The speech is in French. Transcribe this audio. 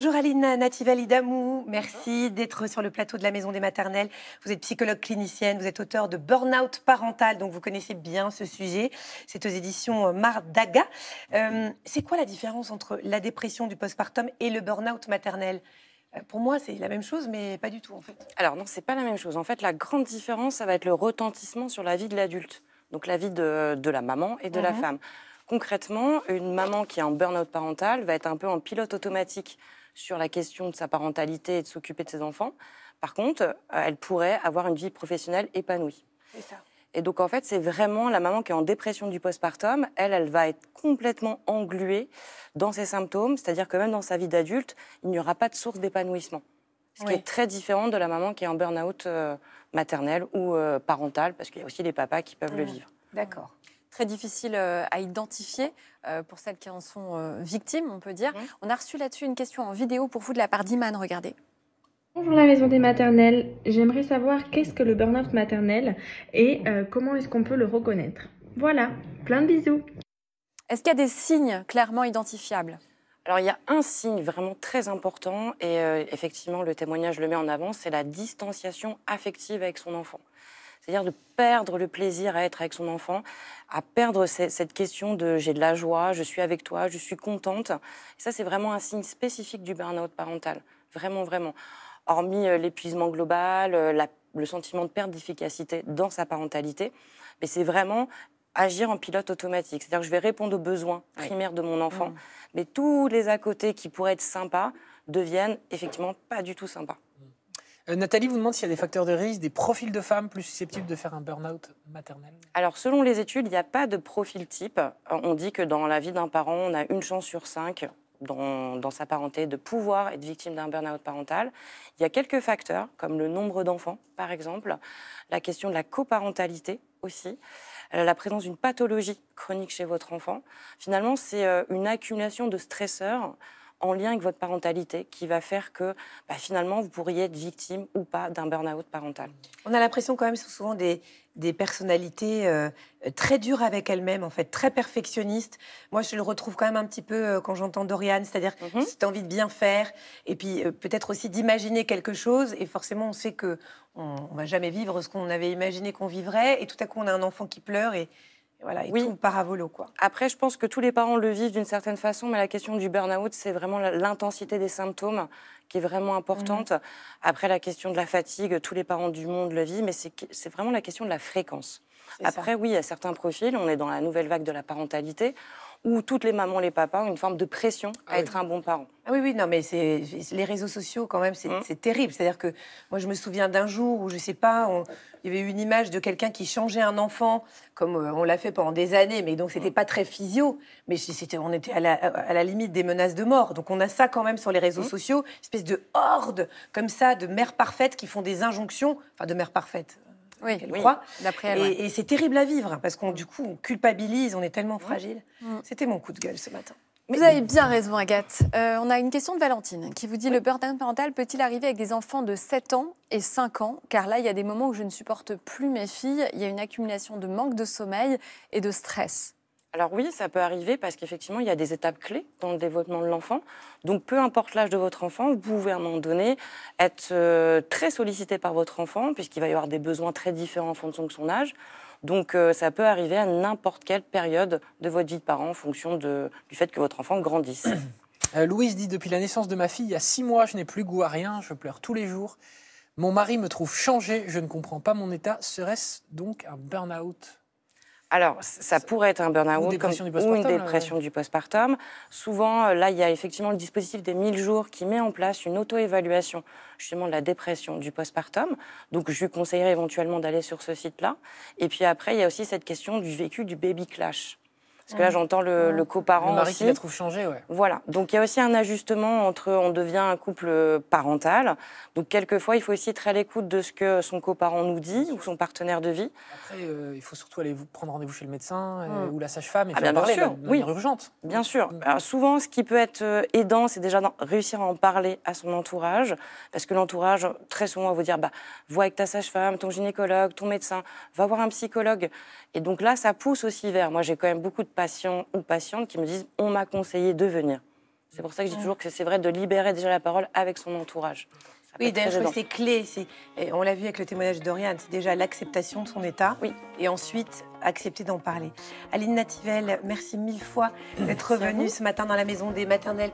Joraline Nativali Damou, merci d'être sur le plateau de la Maison des Maternelles. Vous êtes psychologue clinicienne, vous êtes auteur de Burnout parental, donc vous connaissez bien ce sujet. C'est aux éditions Mardaga. Euh, c'est quoi la différence entre la dépression du postpartum et le burnout maternel euh, pour moi, c'est la même chose, mais pas du tout en fait. Alors non, c'est pas la même chose. En fait, la grande différence, ça va être le retentissement sur la vie de l'adulte, donc la vie de, la maman et de la mhm. femme. Concrètement, une maman qui est en burn-out parental va être un peu en pilote automatique sur la question de sa parentalité et de s'occuper de ses enfants. Par contre, euh, elle pourrait avoir une vie professionnelle épanouie. Et donc, en fait, c'est vraiment la maman qui est en dépression du postpartum. Elle, elle va être complètement engluée dans ses symptômes, c'est-à-dire que même dans sa vie d'adulte, il n'y aura pas de source d'épanouissement. Ce qui est très différent de la maman qui est en burn-out euh, maternel ou euh, parental, parce qu'il y a aussi des papas qui peuvent le vivre. D'accord très difficile euh, à identifier euh, pour celles qui en sont euh, victimes, on peut dire. On a reçu là-dessus une question en vidéo pour vous de la part d'Iman, regardez. Bonjour la maison des maternelles, j'aimerais savoir qu'est-ce que le burn-out maternel et comment est-ce qu'on peut le reconnaître. Voilà, plein de bisous. Est-ce qu'il y a des signes clairement identifiables alors il y a un signe vraiment très important et effectivement le témoignage le met en avant, c'est la distanciation affective avec son enfant c'est-à-dire de perdre le plaisir à être avec son enfant, à perdre cette question de j'ai de la joie, je suis avec toi, je suis contente. ça, c'est vraiment un signe spécifique du burn-out parental. Vraiment, vraiment. Hormis euh, l'épuisement global, euh, le sentiment de perte d'efficacité dans sa parentalité, mais c'est vraiment agir en pilote automatique. C'est-à-dire que je vais répondre aux besoins primaires de mon enfant, mm. mais tous les à côté qui pourraient être sympas deviennent effectivement pas du tout sympas. Euh, Nathalie vous demande s'il y a des facteurs de risque, des profils de femmes plus susceptibles de faire un burn-out maternel. Alors, selon les études, il n'y a pas de profil type. Euh, on dit que dans la vie d'un parent, on a une chance sur cinq dans, dans, sa parenté de pouvoir être victime d'un burn-out parental. Il y a quelques facteurs, comme le nombre d'enfants, par exemple, la question de la coparentalité aussi, euh, la présence d'une pathologie chronique chez votre enfant. Finalement, c'est une accumulation de stresseurs en lien avec votre parentalité qui va faire que bah, finalement vous pourriez être victime ou pas d'un burn-out parental. On a l'impression quand même que ce sont souvent des, des personnalités euh, très dures avec elles-mêmes, en fait, très perfectionnistes. Moi, je le retrouve quand même un petit peu euh, quand j'entends Doriane, c'est-à-dire mm cette envie de bien faire, et puis euh, peut-être aussi d'imaginer quelque chose. Et forcément, on sait que ne on va jamais vivre ce qu'on avait imaginé qu'on vivrait, et tout à coup, on a un enfant qui pleure et voilà, et oui. quoi. Après, je pense que tous les parents le vivent d'une certaine façon, mais la question du burn-out, c'est vraiment l'intensité des symptômes qui est vraiment importante. Mm. Après, la question de la fatigue, tous les parents du monde le vivent, mais c'est vraiment la question de la fréquence. Après, oui, il y a certains profils, on est dans la nouvelle vague de la parentalité, où toutes les mamans, les papas ont une forme de pression à ah être un bon parent. Ah oui, oui, non, mais les réseaux sociaux, quand même, hein c'est terrible. C'est-à-dire que moi, je me souviens d'un jour où, je ne sais pas, il y avait eu une image de quelqu'un qui changeait un enfant, comme euh, on l'a fait pendant des années, mais donc c'était n'était hein pas très physio, mais on était à la, limite des menaces de mort. Donc on a ça quand même sur les réseaux hein sociaux, une espèce de horde comme ça de mères parfaites qui font des injonctions, enfin de mères parfaites, oui, et, c'est terrible à vivre hein, parce qu'on du coup on culpabilise, on est tellement mm. fragile. Mm. C'était mon coup de gueule ce matin. Vous avez bien raison, Agathe. Euh, on a une question de Valentine qui vous dit Le burden parental peut-il arriver avec des enfants de 7 ans et 5 ans Car là, il y a des moments où je ne supporte plus mes filles. Il y a une accumulation de manque de sommeil et de stress alors oui, ça peut arriver parce qu'effectivement, il y a des étapes clés dans le développement de l'enfant. Donc peu importe l'âge de votre enfant, vous pouvez à un moment donné être euh, très sollicité par votre enfant puisqu'il va y avoir des besoins très différents en fonction de son âge. Donc euh, ça peut arriver à n'importe quelle période de votre vie de parent en fonction du fait que votre enfant grandisse. Euh, Louise dit, depuis la naissance de ma fille, il y a six mois, je n'ai plus goût à rien, je pleure tous les jours. Mon mari me trouve changé, je ne comprends pas mon état. Serait-ce donc un burn-out alors, ça pourrait être un burn-out ou, une dépression du postpartum. Souvent, euh, là, il y a effectivement le dispositif des 1000 jours qui met en place une auto-évaluation justement de la dépression du postpartum. Donc, je lui conseillerais éventuellement d'aller sur ce site-là. Et puis après, il y a aussi cette question du vécu du baby clash. Parce que là, j'entends le, le coparent. Le mari qui la trouve changée, ouais. Voilà. Donc il y a aussi un ajustement entre on devient un couple euh, parental. Donc quelquefois, il faut aussi être à l'écoute de ce que son coparent nous dit ou son partenaire de vie. Après, euh, il faut surtout aller prendre rendez-vous chez le médecin euh, hmm. ou la sage-femme et ah, faire bien, bien parler sûr. oui. urgente. Bien sûr. Hmm. souvent, ce qui peut être aidant, c'est déjà réussir à en parler à son entourage. Parce que l'entourage, très souvent, va vous dire bah, vois avec ta sage-femme, ton gynécologue, ton médecin, va voir un psychologue. Et donc là, ça pousse aussi vers. Moi, j'ai quand même beaucoup de patients ou patientes qui me disent on m'a conseillé de venir. C'est pour ça que je dis toujours que c'est vrai de libérer déjà la parole avec son entourage. Oui, d'ailleurs, c'est clé. On l'a vu avec le témoignage de d'Oriane, c'est déjà l'acceptation de son état. Oui. Et ensuite, accepter d'en parler. Aline Nativelle, merci mille fois d'être venue ce matin dans la maison des maternelles